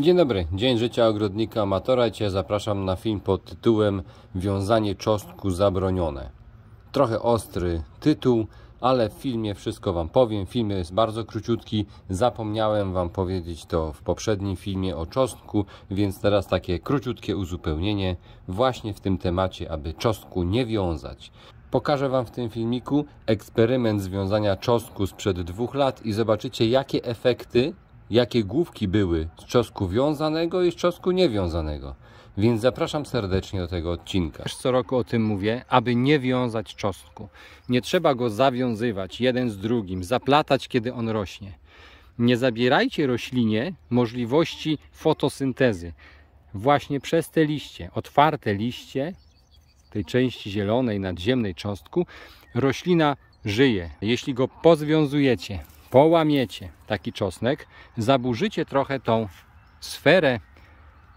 Dzień dobry, Dzień Życia Ogrodnika Amatora. Cię zapraszam na film pod tytułem Wiązanie czosnku zabronione. Trochę ostry tytuł, ale w filmie wszystko Wam powiem. Film jest bardzo króciutki. Zapomniałem Wam powiedzieć to w poprzednim filmie o czosnku, więc teraz takie króciutkie uzupełnienie właśnie w tym temacie, aby czosnku nie wiązać. Pokażę Wam w tym filmiku eksperyment związania czosnku sprzed dwóch lat i zobaczycie jakie efekty jakie główki były z czosku wiązanego i z czosku niewiązanego. Więc zapraszam serdecznie do tego odcinka. co roku o tym mówię, aby nie wiązać czosnku. Nie trzeba go zawiązywać jeden z drugim, zaplatać kiedy on rośnie. Nie zabierajcie roślinie możliwości fotosyntezy. Właśnie przez te liście, otwarte liście tej części zielonej, nadziemnej cząstku, roślina żyje. Jeśli go pozwiązujecie, połamiecie taki czosnek, zaburzycie trochę tą sferę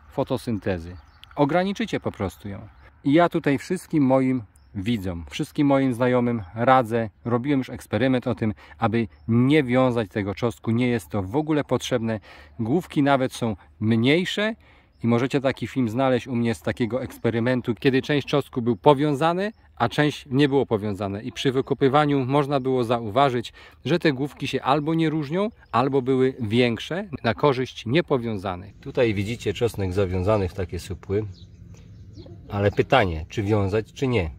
fotosyntezy. Ograniczycie po prostu ją. I ja tutaj wszystkim moim widzom, wszystkim moim znajomym radzę, robiłem już eksperyment o tym, aby nie wiązać tego czosnku, nie jest to w ogóle potrzebne. Główki nawet są mniejsze, i możecie taki film znaleźć u mnie z takiego eksperymentu, kiedy część czosnku był powiązany, a część nie było powiązane. I przy wykopywaniu można było zauważyć, że te główki się albo nie różnią, albo były większe na korzyść niepowiązanych. Tutaj widzicie czosnek zawiązany w takie supły, ale pytanie, czy wiązać, czy nie?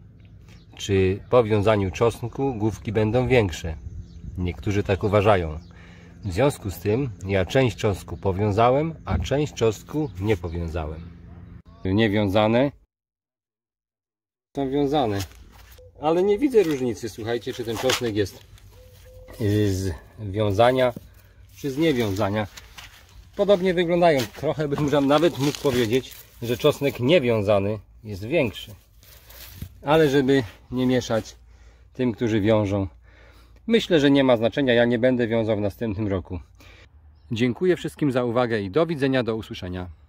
Czy po wiązaniu czosnku główki będą większe? Niektórzy tak uważają. W związku z tym ja część czosnku powiązałem, a część czosnku nie powiązałem. Niewiązane są wiązane. Ale nie widzę różnicy, słuchajcie, czy ten czosnek jest y, z wiązania, czy z niewiązania. Podobnie wyglądają. Trochę bym nawet mógł powiedzieć, że czosnek niewiązany jest większy. Ale żeby nie mieszać tym, którzy wiążą Myślę, że nie ma znaczenia, ja nie będę wiązał w następnym roku. Dziękuję wszystkim za uwagę i do widzenia, do usłyszenia.